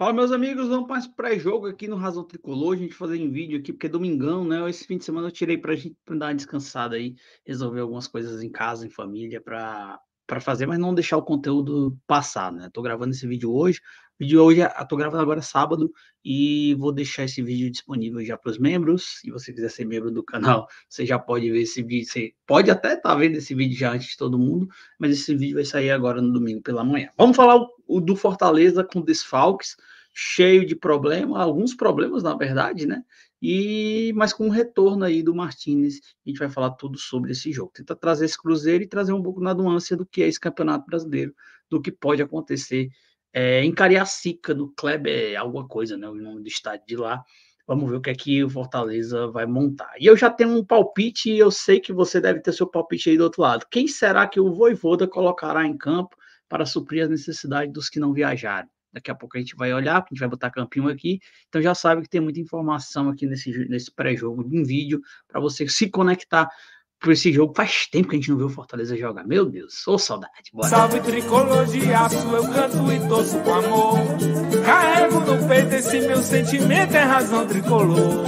Fala, meus amigos, vamos para pré-jogo aqui no Razão Tricolor, a gente fazer um vídeo aqui, porque é domingão, né? Esse fim de semana eu tirei para a gente dar uma descansada aí, resolver algumas coisas em casa, em família, para fazer, mas não deixar o conteúdo passar, né? Tô gravando esse vídeo hoje, vídeo hoje, ah, tô gravando agora sábado e vou deixar esse vídeo disponível já para os membros. Se você quiser ser membro do canal, você já pode ver esse vídeo. Você pode até estar tá vendo esse vídeo já antes de todo mundo, mas esse vídeo vai sair agora no domingo pela manhã. Vamos falar o, o do Fortaleza com desfalques, cheio de problema, alguns problemas na verdade, né? E mas com o retorno aí do Martinez, a gente vai falar tudo sobre esse jogo. tenta trazer esse Cruzeiro e trazer um pouco na nuance do que é esse Campeonato Brasileiro, do que pode acontecer é, em Cariacica, no Kleber, é alguma coisa, né? O nome do estádio de lá. Vamos ver o que é que o Fortaleza vai montar. E eu já tenho um palpite e eu sei que você deve ter seu palpite aí do outro lado. Quem será que o Voivoda colocará em campo para suprir as necessidades dos que não viajaram? Daqui a pouco a gente vai olhar, a gente vai botar campinho aqui. Então já sabe que tem muita informação aqui nesse, nesse pré-jogo em vídeo para você se conectar por esse jogo. Faz tempo que a gente não viu o Fortaleza jogar. Meu Deus, sou saudade. Bora. Salve tricolor de aço, eu canto e torço com amor. Carrego no peito esse meu sentimento, é razão tricolor.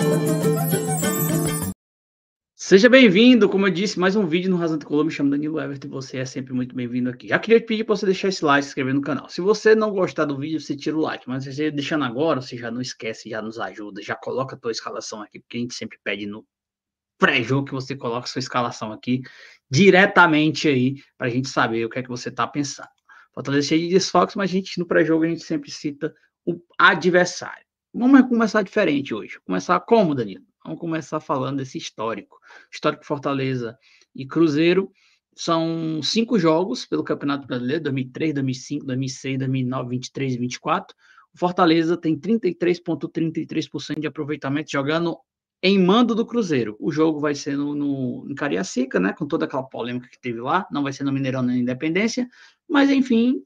Seja bem-vindo, como eu disse, mais um vídeo no Razão Tricolor, me chamo Danilo Everton e você é sempre muito bem-vindo aqui. Já queria te pedir para você deixar esse like, se inscrever no canal. Se você não gostar do vídeo, você tira o like, mas se você tá deixando agora, você já não esquece, já nos ajuda, já coloca a tua escalação aqui, porque a gente sempre pede no pré-jogo que você coloca sua escalação aqui diretamente aí para a gente saber o que é que você está pensando. Fortaleza cheio de desfalques, mas a gente no pré-jogo a gente sempre cita o adversário. Vamos começar diferente hoje. Começar como, Danilo? Vamos começar falando desse histórico. Histórico Fortaleza e Cruzeiro são cinco jogos pelo Campeonato Brasileiro, 2003, 2005, 2006, 2009, 23 e 24. Fortaleza tem 33,33% ,33 de aproveitamento jogando em mando do Cruzeiro. O jogo vai ser no, no, em Cariacica, né? Com toda aquela polêmica que teve lá. Não vai ser no Mineirão nem na Independência. Mas, enfim,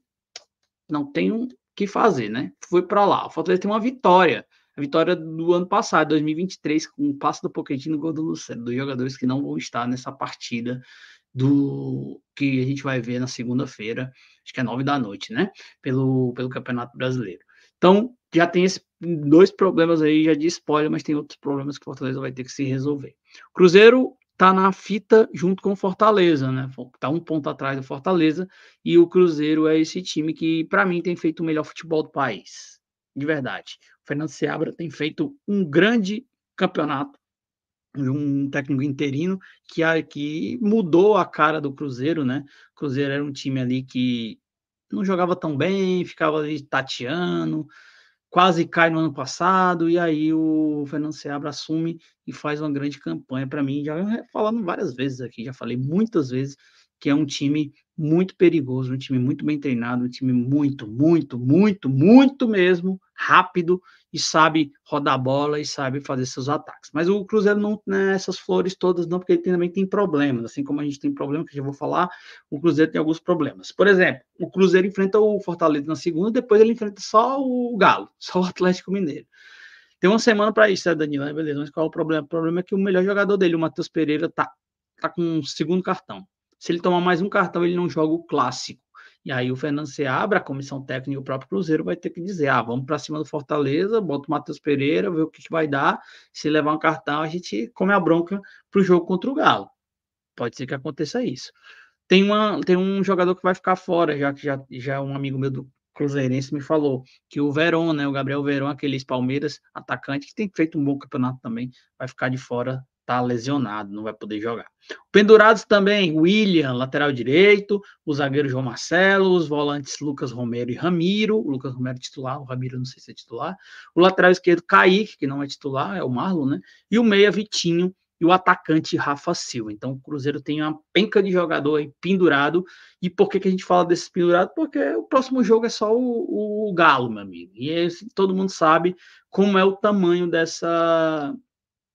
não tem o que fazer, né? Foi para lá. O Fortaleza tem uma vitória. A vitória do ano passado, 2023, com o passo do Pochettino e gol do Lucero. Dos jogadores que não vão estar nessa partida do que a gente vai ver na segunda-feira. Acho que é nove da noite, né? Pelo, pelo Campeonato Brasileiro. Então, já tem esse, dois problemas aí, já de spoiler, mas tem outros problemas que Fortaleza vai ter que se resolver. Cruzeiro tá na fita junto com Fortaleza, né? Tá um ponto atrás do Fortaleza e o Cruzeiro é esse time que para mim tem feito o melhor futebol do país, de verdade. O Fernando Seabra tem feito um grande campeonato, um técnico interino que que mudou a cara do Cruzeiro, né? O Cruzeiro era um time ali que não jogava tão bem, ficava ali tateando, quase cai no ano passado, e aí o Fernando Seabra assume e faz uma grande campanha. Para mim, já falando várias vezes aqui, já falei muitas vezes que é um time muito perigoso, um time muito bem treinado, um time muito, muito, muito, muito mesmo rápido e sabe rodar bola e sabe fazer seus ataques. Mas o Cruzeiro não tem né, essas flores todas, não, porque ele também tem problemas. Assim como a gente tem problema, que já vou falar, o Cruzeiro tem alguns problemas. Por exemplo, o Cruzeiro enfrenta o Fortaleza na segunda, depois ele enfrenta só o Galo, só o Atlético Mineiro. Tem uma semana para isso, né, Danilo? Beleza, mas qual é o problema? O problema é que o melhor jogador dele, o Matheus Pereira, tá, tá com um segundo cartão. Se ele tomar mais um cartão, ele não joga o clássico. E aí o Fernando abre a comissão técnica e o próprio Cruzeiro vai ter que dizer: ah, vamos para cima do Fortaleza, bota o Matheus Pereira, ver o que, que vai dar. Se levar um cartão, a gente come a bronca para o jogo contra o Galo. Pode ser que aconteça isso. Tem, uma, tem um jogador que vai ficar fora, já que já, já um amigo meu do Cruzeirense me falou que o Verón, né, o Gabriel Verón, aqueles Palmeiras, atacante, que tem feito um bom campeonato também, vai ficar de fora tá lesionado, não vai poder jogar. Pendurados também, William, lateral direito, o zagueiro João Marcelo, os volantes Lucas Romero e Ramiro, o Lucas Romero é titular, o Ramiro não sei se é titular, o lateral esquerdo Kaique, que não é titular, é o Marlon, né? E o meia Vitinho e o atacante Rafa Silva. Então o Cruzeiro tem uma penca de jogador aí pendurado. E por que, que a gente fala desse pendurado? Porque o próximo jogo é só o, o Galo, meu amigo. E é todo mundo sabe como é o tamanho dessa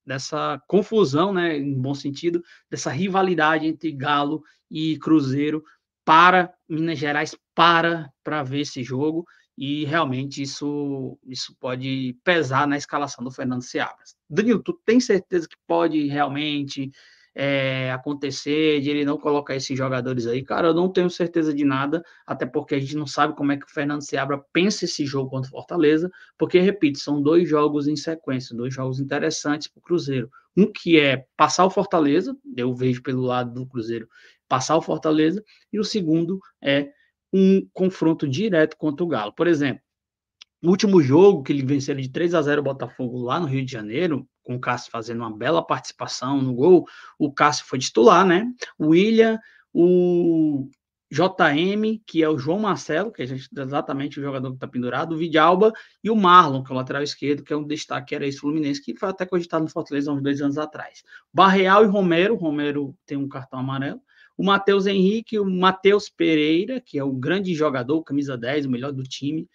dessa confusão, né, em bom sentido, dessa rivalidade entre Galo e Cruzeiro para Minas Gerais para para ver esse jogo e realmente isso isso pode pesar na escalação do Fernando Seabras. Danilo, tu tem certeza que pode realmente é, acontecer, de ele não colocar esses jogadores aí. Cara, eu não tenho certeza de nada, até porque a gente não sabe como é que o Fernando Seabra pensa esse jogo contra o Fortaleza, porque, repito, são dois jogos em sequência, dois jogos interessantes para o Cruzeiro. Um que é passar o Fortaleza, eu vejo pelo lado do Cruzeiro passar o Fortaleza, e o segundo é um confronto direto contra o Galo. Por exemplo, no último jogo que ele venceram de 3 a 0 o Botafogo lá no Rio de Janeiro, com o Cássio fazendo uma bela participação no gol, o Cássio foi titular, né? O William, o JM, que é o João Marcelo, que é exatamente o jogador que está pendurado, o Vidalba e o Marlon, que é o lateral esquerdo, que é um destaque, era esse Fluminense, que foi até cogitado no Fortaleza há uns dois anos atrás. Barreal e Romero, Romero tem um cartão amarelo, o Matheus Henrique, o Matheus Pereira, que é o grande jogador, camisa 10, o melhor do time,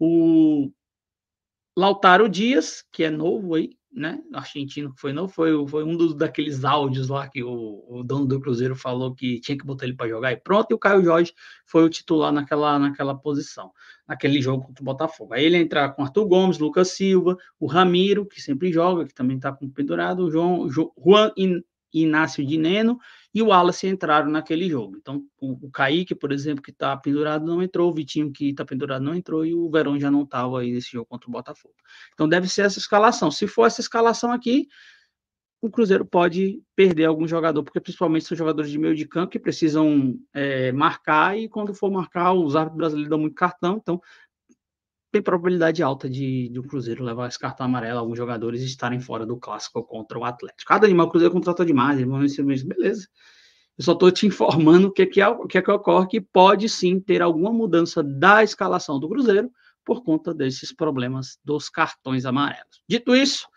o Lautaro Dias, que é novo aí, né? Argentino que foi novo, foi, foi um dos daqueles áudios lá que o, o dono do Cruzeiro falou que tinha que botar ele para jogar e pronto. E o Caio Jorge foi o titular naquela, naquela posição, naquele jogo contra o Botafogo. Aí ele entrar com Arthur Gomes, Lucas Silva, o Ramiro, que sempre joga, que também está com pendurado, o João, o Juan Inácio de Neno e o Wallace entraram naquele jogo. Então, o, o Kaique, por exemplo, que está pendurado, não entrou, o Vitinho, que está pendurado, não entrou, e o Verão já não estava aí nesse jogo contra o Botafogo. Então, deve ser essa escalação. Se for essa escalação aqui, o Cruzeiro pode perder algum jogador, porque principalmente são jogadores de meio de campo que precisam é, marcar, e quando for marcar, os árbitros brasileiros dão muito cartão, então tem probabilidade alta de, de o um Cruzeiro levar esse cartão amarelo, alguns jogadores estarem fora do clássico contra o Atlético. Cada animal Cruzeiro contratou demais, eles vão nesse é mesmo, beleza. Eu só estou te informando o que, é que, é, que, é, que ocorre, que pode sim ter alguma mudança da escalação do Cruzeiro por conta desses problemas dos cartões amarelos. Dito isso,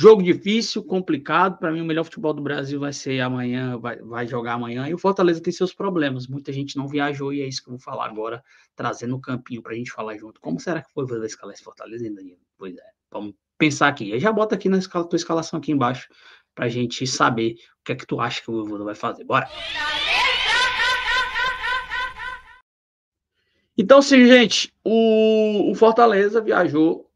Jogo difícil, complicado. Para mim, o melhor futebol do Brasil vai ser amanhã, vai, vai, jogar amanhã. E o Fortaleza tem seus problemas. Muita gente não viajou e é isso que eu vou falar agora, trazendo o campinho para a gente falar junto. Como será que foi a escalar esse Fortaleza, Danilo? Pois é, vamos pensar aqui. Eu já bota aqui na escala, tua escalação aqui embaixo para a gente saber o que é que tu acha que o vovô vai fazer. Bora! Então, sim, gente, o, o Fortaleza viajou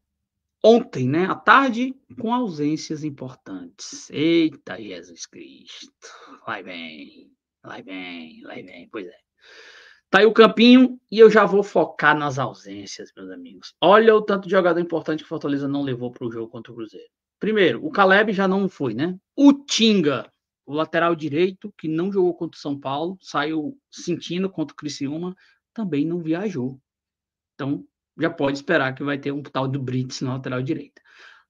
ontem, né, à tarde, com ausências importantes. Eita, Jesus Cristo. Vai bem, vai bem, vai bem. Pois é. Tá aí o campinho e eu já vou focar nas ausências, meus amigos. Olha o tanto de jogador importante que o Fortaleza não levou para o jogo contra o Cruzeiro. Primeiro, o Caleb já não foi, né? O Tinga, o lateral direito, que não jogou contra o São Paulo, saiu sentindo contra o Criciúma, também não viajou. Então, já pode esperar que vai ter um tal do Brits na lateral direita.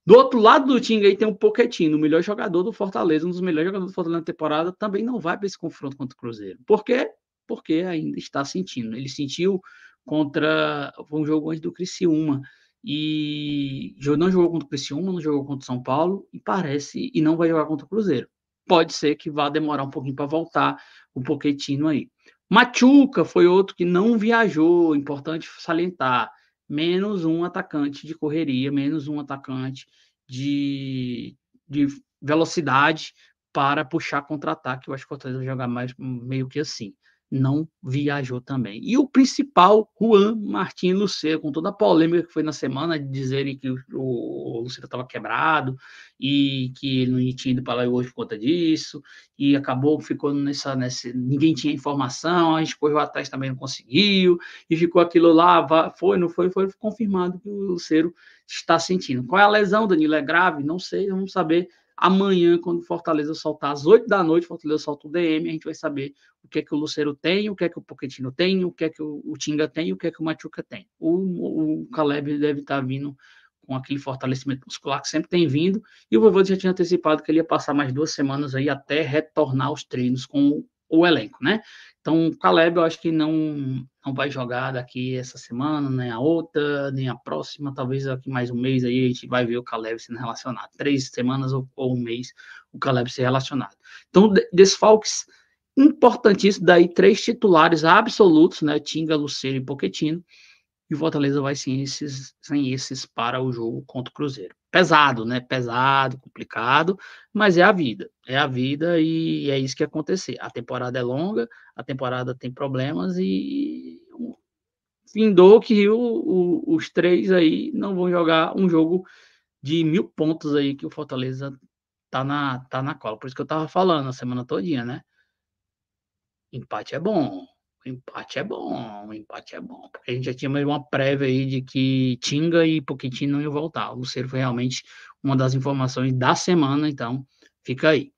Do outro lado do Tinga aí tem um Pochettino, o melhor jogador do Fortaleza, um dos melhores jogadores do Fortaleza na temporada, também não vai para esse confronto contra o Cruzeiro. Por quê? Porque ainda está sentindo. Ele sentiu contra um jogo antes do Criciúma e não jogou contra o Criciúma, não jogou contra o São Paulo e parece e não vai jogar contra o Cruzeiro. Pode ser que vá demorar um pouquinho para voltar o Poquetino aí. Machuca foi outro que não viajou, importante salientar menos um atacante de correria, menos um atacante de, de velocidade para puxar contra-ataque. Eu acho que o Fortaleza vai jogar mais meio que assim não viajou também. E o principal, Juan Martin Lucero, com toda a polêmica que foi na semana de dizerem que o, Lucero estava quebrado e que ele não tinha ido para lá hoje por conta disso, e acabou, ficando nessa, nessa. Ninguém tinha informação, a gente correu atrás também não conseguiu, e ficou aquilo lá, foi, não foi, foi confirmado que o Lucero está sentindo. Qual é a lesão, Danilo? É grave? Não sei, vamos saber Amanhã, quando Fortaleza soltar às 8 da noite, Fortaleza solta o DM, a gente vai saber o que é que o Luceiro tem, o que é que o Poquetino tem, o que é que o, o Tinga tem, o que é que o Machuca tem. O, o Caleb deve estar tá vindo com aquele fortalecimento muscular que sempre tem vindo, e o Vovô já tinha antecipado que ele ia passar mais duas semanas aí até retornar aos treinos com o, o elenco, né? Então, o Caleb, eu acho que não, não vai jogar daqui essa semana, nem a outra, nem a próxima. Talvez aqui mais um mês aí a gente vai ver o Caleb sendo relacionado. Três semanas ou, ou um mês o Caleb ser relacionado. Então, desfalques importantíssimos. Daí, três titulares absolutos, né? Tinga, Lucero e Poquetino. E o Fortaleza vai sem esses, sem esses para o jogo contra o Cruzeiro pesado, né? Pesado, complicado, mas é a vida, é a vida e é isso que acontecer. A temporada é longa, a temporada tem problemas e findou que o, o, os três aí não vão jogar um jogo de mil pontos aí que o Fortaleza tá na, tá na cola. Por isso que eu tava falando a semana todinha, né? Empate é bom, o empate é bom, o empate é bom. Porque a gente já tinha uma prévia aí de que Tinga e Poquitinho não iam voltar. O Ciro foi realmente uma das informações da semana, então fica aí.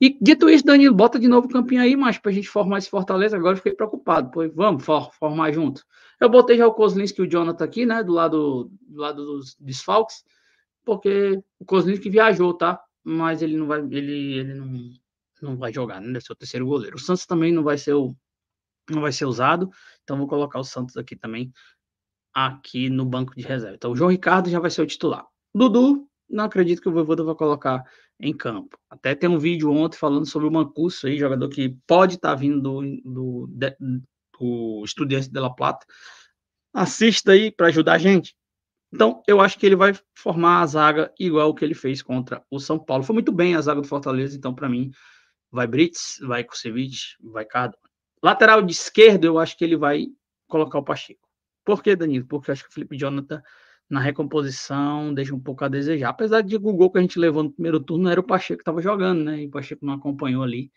E dito isso, Danilo, bota de novo o campinho aí, mas para a gente formar esse Fortaleza, agora eu fiquei preocupado. Pois vamos for, formar junto. Eu botei já o Kozlinski e o Jonathan aqui, né? Do lado, do lado dos desfalques, porque o Kozlinski viajou, tá? Mas ele não vai, ele, ele não, não vai jogar, né? Ele é seu terceiro goleiro. O Santos também não vai ser o não vai ser usado, então vou colocar o Santos aqui também, aqui no banco de reserva. Então o João Ricardo já vai ser o titular. Dudu, não acredito que o Voivoda vai colocar em campo. Até tem um vídeo ontem falando sobre o Mancuso aí, jogador que pode estar tá vindo do, do, do Estudiante de La Plata. Assista aí para ajudar a gente. Então, eu acho que ele vai formar a zaga igual o que ele fez contra o São Paulo. Foi muito bem a zaga do Fortaleza, então, para mim, vai Brits, vai Kusevich, vai Cardona. Lateral de esquerdo, eu acho que ele vai colocar o Pacheco. Por quê, Danilo? Porque eu acho que o Felipe Jonathan, na recomposição, deixa um pouco a desejar. Apesar de o gol que a gente levou no primeiro turno, era o Pacheco que estava jogando, né? E o Pacheco não acompanhou ali.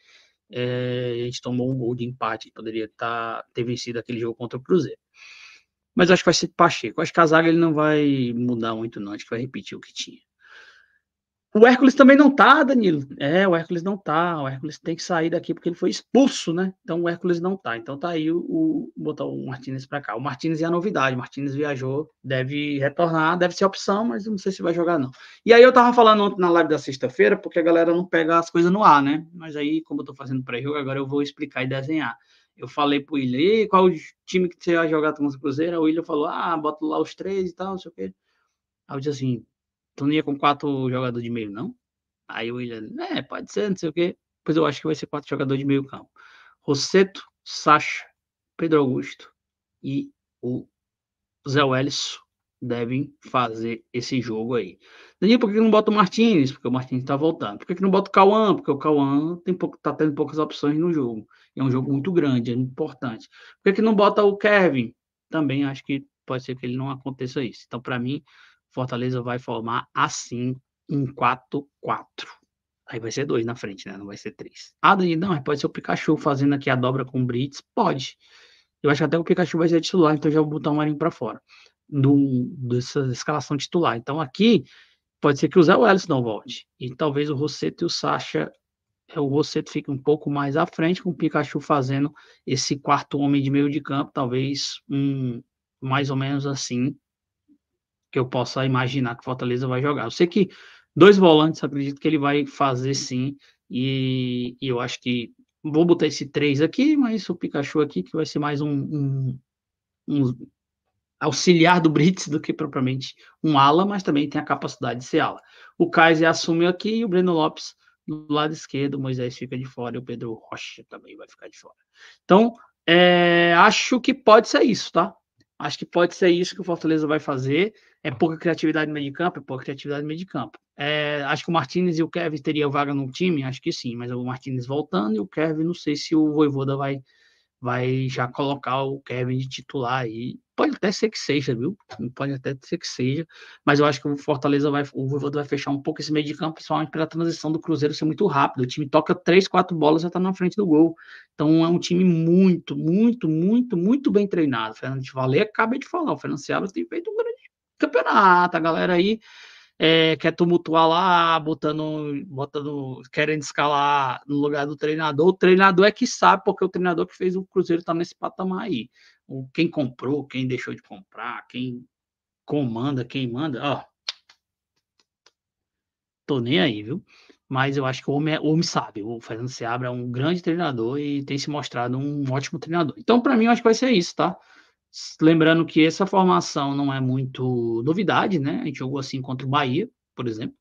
É, a gente tomou um gol de empate, poderia tá, ter vencido aquele jogo contra o Cruzeiro. Mas acho que vai ser Pacheco. Acho que a zaga ele não vai mudar muito, não. Acho que vai repetir o que tinha. O Hércules também não tá, Danilo. É, o Hércules não tá. O Hércules tem que sair daqui porque ele foi expulso, né? Então o Hércules não tá. Então tá aí o, o botar o Martinez para cá. O Martinez é a novidade. O Martinez viajou, deve retornar, deve ser opção, mas não sei se vai jogar não. E aí eu tava falando na live da sexta-feira porque a galera não pega as coisas no ar, né? Mas aí como eu tô fazendo pré-jogo, agora eu vou explicar e desenhar. Eu falei pro William, e qual o time que você vai jogar contra o Cruzeiro? O William falou, ah, bota lá os três e tal, não sei o quê. Aí eu disse assim, tu não ia com quatro jogadores de meio, não? Aí o William, é, pode ser, não sei o quê. Pois eu acho que vai ser quatro jogadores de meio campo. Rosseto, Sacha, Pedro Augusto e o Zé Welles devem fazer esse jogo aí. Daniel, por que não bota o Martins? Porque o Martins está voltando. Por que não bota o Cauã? Porque o Cauã está tendo poucas opções no jogo. É um jogo muito grande, é importante. Por que não bota o Kevin? Também acho que pode ser que ele não aconteça isso. Então, para mim, Fortaleza vai formar assim um 4-4. Aí vai ser dois na frente, né? Não vai ser três. Ah, Dani, não, pode ser o Pikachu fazendo aqui a dobra com o Brits. Pode. Eu acho que até o Pikachu vai ser titular, então já vou botar o Marinho para fora do, dessa escalação titular. Então aqui pode ser que o Zé Welles não volte. E talvez o Rosseto e o Sacha. É, o Rosseto fique um pouco mais à frente, com o Pikachu fazendo esse quarto homem de meio de campo, talvez um mais ou menos assim, que eu possa imaginar que Fortaleza vai jogar. Eu sei que dois volantes, acredito que ele vai fazer sim, e, e eu acho que vou botar esse três aqui, mas o Pikachu aqui, que vai ser mais um, um, um auxiliar do Brits do que propriamente um ala, mas também tem a capacidade de ser ala. O Kaiser assume aqui e o Breno Lopes do lado esquerdo, o Moisés fica de fora e o Pedro Rocha também vai ficar de fora. Então, é, acho que pode ser isso, tá? Acho que pode ser isso que o Fortaleza vai fazer. É pouca criatividade no meio de campo, é pouca criatividade no meio de campo. É, acho que o Martinez e o Kevin teriam vaga no time, acho que sim, mas o Martinez voltando e o Kevin, não sei se o Voivoda vai vai já colocar o Kevin de titular aí. Pode até ser que seja, viu? Pode até ser que seja, mas eu acho que o Fortaleza vai, o Vovô vai fechar um pouco esse meio de campo, principalmente pela transição do Cruzeiro ser muito rápido. O time toca três, quatro bolas já tá na frente do gol. Então é um time muito, muito, muito, muito bem treinado. O Fernando de Valer acabei de falar, o Fernando Seabra tem feito um grande campeonato, a galera aí é, quer tumultuar lá, botando, botando, querendo escalar no lugar do treinador. O treinador é que sabe, porque o treinador que fez o Cruzeiro tá nesse patamar aí. O, quem comprou, quem deixou de comprar, quem comanda, quem manda, ó. Tô nem aí, viu? Mas eu acho que o homem, é, o homem sabe. O Fernando Seabra é um grande treinador e tem se mostrado um ótimo treinador. Então, para mim, eu acho que vai ser isso, tá? Lembrando que essa formação não é muito novidade, né? A gente jogou assim contra o Bahia, por exemplo.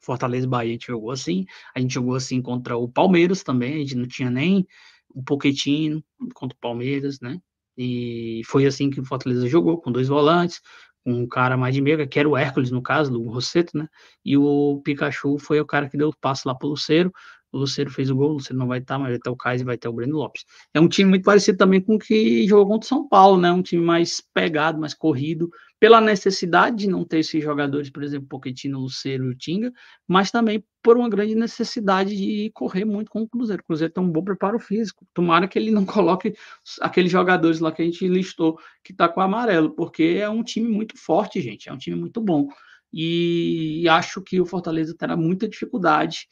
Fortaleza e Bahia a gente jogou assim. A gente jogou assim contra o Palmeiras também. A gente não tinha nem o pouquinho contra o Palmeiras, né? E foi assim que o Fortaleza jogou, com dois volantes, um cara mais de meia, que era o Hércules, no caso, do Rosseto, né? E o Pikachu foi o cara que deu o passo lá pro Luceiro, o Lucero fez o gol, o Lucero não vai estar, mas vai ter o Kaiser e vai ter o Breno Lopes. É um time muito parecido também com o que jogou contra o São Paulo, né? Um time mais pegado, mais corrido, pela necessidade de não ter esses jogadores, por exemplo, Poquetino, Lucero e o Tinga, mas também por uma grande necessidade de correr muito com o Cruzeiro. O Cruzeiro tem um bom preparo físico. Tomara que ele não coloque aqueles jogadores lá que a gente listou, que tá com o amarelo, porque é um time muito forte, gente. É um time muito bom. E acho que o Fortaleza terá muita dificuldade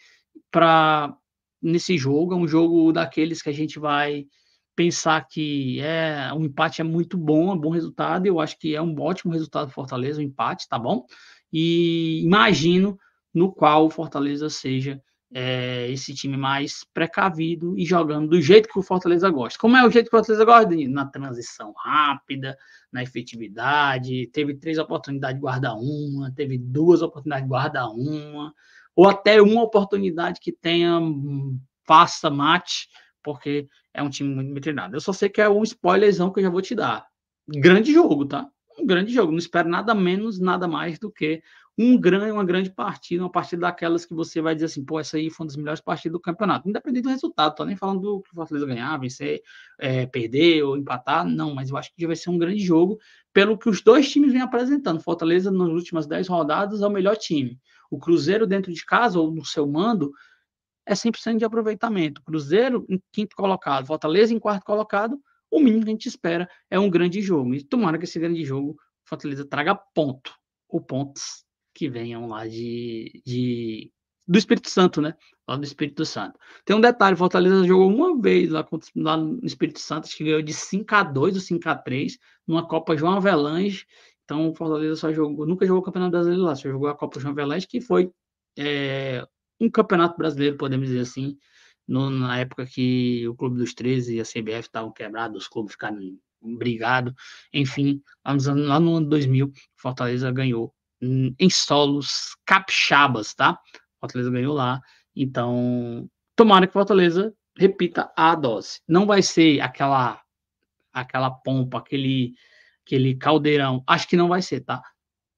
para nesse jogo. É um jogo daqueles que a gente vai pensar que é um empate é muito bom, é um bom resultado. Eu acho que é um ótimo resultado do Fortaleza, um empate, tá bom? E imagino no qual o Fortaleza seja é, esse time mais precavido e jogando do jeito que o Fortaleza gosta. Como é o jeito que o Fortaleza gosta? Na transição rápida, na efetividade, teve três oportunidades de guardar uma, teve duas oportunidades de guardar uma ou até uma oportunidade que tenha hum, faça mate, porque é um time muito bem treinado. Eu só sei que é um spoilerzão que eu já vou te dar. Grande jogo, tá? Um grande jogo. Não espero nada menos, nada mais do que um grande, uma grande partida, uma partida daquelas que você vai dizer assim, pô, essa aí foi uma das melhores partidas do campeonato. Independente do resultado, tô nem falando do que o Fortaleza ganhar, vencer, é, perder ou empatar, não, mas eu acho que vai ser um grande jogo pelo que os dois times vêm apresentando. Fortaleza, nas últimas dez rodadas, é o melhor time. O Cruzeiro dentro de casa ou no seu mando é 100% de aproveitamento. Cruzeiro em quinto colocado, Fortaleza em quarto colocado, o mínimo que a gente espera é um grande jogo. E tomara que esse grande jogo Fortaleza traga ponto ou pontos que venham lá de, de do Espírito Santo, né? Lá do Espírito Santo. Tem um detalhe, Fortaleza jogou uma vez lá, lá no Espírito Santo, acho que ganhou de 5 a 2 ou 5 a 3 numa Copa João Avelange então, o Fortaleza só jogou, nunca jogou o Campeonato Brasileiro lá, só jogou a Copa João Velete, que foi é, um campeonato brasileiro, podemos dizer assim, no, na época que o Clube dos 13 e a CBF estavam quebrados, os clubes ficaram brigados, enfim, lá, nos, lá no ano 2000, Fortaleza ganhou hum, em solos capixabas, tá? Fortaleza ganhou lá, então tomara que Fortaleza repita a dose. Não vai ser aquela aquela pompa, aquele aquele caldeirão, acho que não vai ser, tá?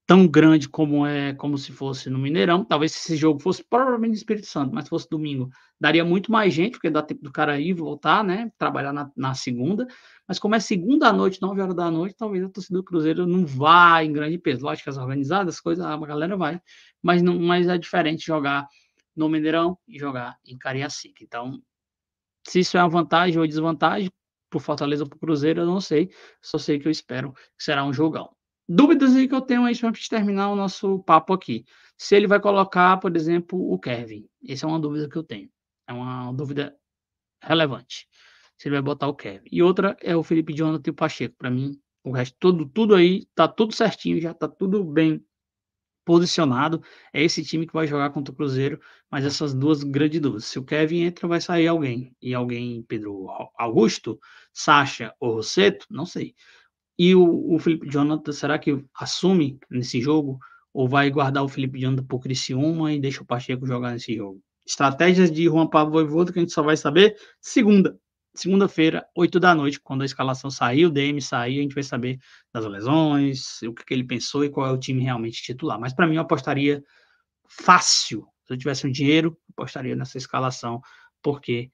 Tão grande como é, como se fosse no Mineirão. Talvez se esse jogo fosse provavelmente no Espírito Santo, mas fosse domingo, daria muito mais gente, porque dá tempo do cara ir voltar, né? Trabalhar na, na segunda. Mas como é segunda noite, 9 horas da noite, talvez a torcida do Cruzeiro não vá em grande peso. Lógico que as organizadas, coisas, a galera vai, mas não, mas é diferente jogar no Mineirão e jogar em Cariacica. Então, se isso é uma vantagem ou desvantagem, pro Fortaleza ou pro Cruzeiro, eu não sei. Só sei que eu espero que será um jogão. Dúvidas aí que eu tenho aí para terminar o nosso papo aqui. Se ele vai colocar, por exemplo, o Kevin. Essa é uma dúvida que eu tenho. É uma dúvida relevante. Se ele vai botar o Kevin. E outra é o Felipe Jonathan e o Pacheco. Para mim, o resto, tudo, tudo aí, tá tudo certinho, já tá tudo bem posicionado, é esse time que vai jogar contra o Cruzeiro, mas essas duas grandes dúvidas. Se o Kevin entra, vai sair alguém. E alguém, Pedro Augusto, Sacha ou Rosseto, não sei. E o, o Felipe Jonathan, será que assume nesse jogo? Ou vai guardar o Felipe Jonathan por Criciúma e deixa o Pacheco jogar nesse jogo? Estratégias de Juan Pablo Voivoda que a gente só vai saber segunda segunda-feira, 8 da noite, quando a escalação sair, o DM sair, a gente vai saber das lesões, o que, que ele pensou e qual é o time realmente titular. Mas para mim, eu apostaria fácil. Se eu tivesse um dinheiro, apostaria nessa escalação, porque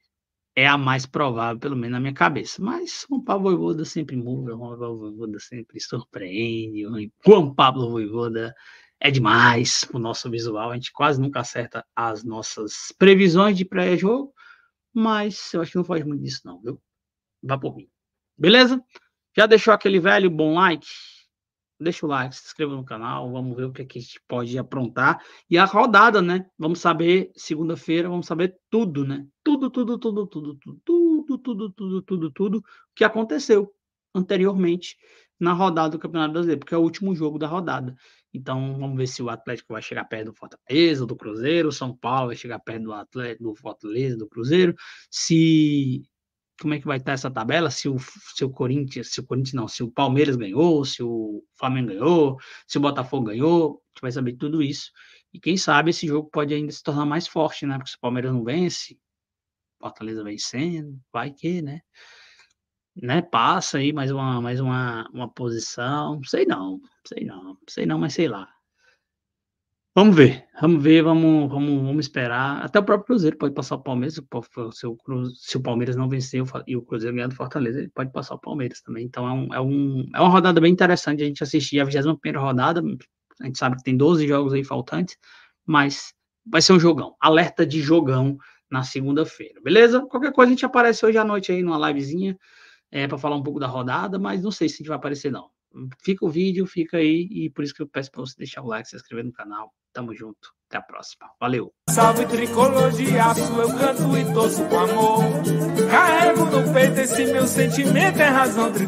é a mais provável, pelo menos na minha cabeça. Mas Juan Pablo Voivoda sempre muda, Juan Pablo Voivoda sempre surpreende, Juan Pablo Voivoda é demais o nosso visual, a gente quase nunca acerta as nossas previsões de pré-jogo, mas eu acho que não faz muito disso, não, viu? Vá por mim. Beleza? Já deixou aquele velho bom like? Deixa o like, se inscreva no canal, vamos ver o que, é que a gente pode aprontar. E a rodada, né? Vamos saber, segunda-feira, vamos saber tudo, né? Tudo, tudo, tudo, tudo, tudo, tudo, tudo, tudo, tudo, tudo que aconteceu anteriormente na rodada do Campeonato Brasileiro, porque é o último jogo da rodada. Então, vamos ver se o Atlético vai chegar perto do Fortaleza, do Cruzeiro, o São Paulo vai chegar perto do Atlético, do Fortaleza, do Cruzeiro. Se como é que vai estar tá essa tabela? Se o, se o Corinthians, se o Corinthians não, se o Palmeiras ganhou, se o Flamengo ganhou, se o Botafogo ganhou, a gente vai saber tudo isso. E quem sabe esse jogo pode ainda se tornar mais forte, né? Porque se o Palmeiras não vence, Fortaleza vencendo, vai que, né? né, passa aí mais uma, mais uma, uma posição, sei não, sei não, sei não, mas sei lá. Vamos ver, vamos ver, vamos, vamos, vamos esperar. Até o próprio Cruzeiro pode passar o Palmeiras, se o, se o Palmeiras não vencer e o Cruzeiro ganhar do Fortaleza, ele pode passar o Palmeiras também. Então é, um, é, um, é uma rodada bem interessante a gente assistir a 21 rodada. A gente sabe que tem 12 jogos aí faltantes, mas vai ser um jogão. Alerta de jogão na segunda-feira, beleza? Qualquer coisa a gente aparece hoje à noite aí numa livezinha é, para falar um pouco da rodada, mas não sei se vai aparecer, não. Fica o vídeo, fica aí, e por isso que eu peço para você deixar o like, se inscrever no canal. Tamo junto, até a próxima. Valeu! Salve tricologia, eu canto e torço com amor. Carrego no peito esse meu sentimento, é razão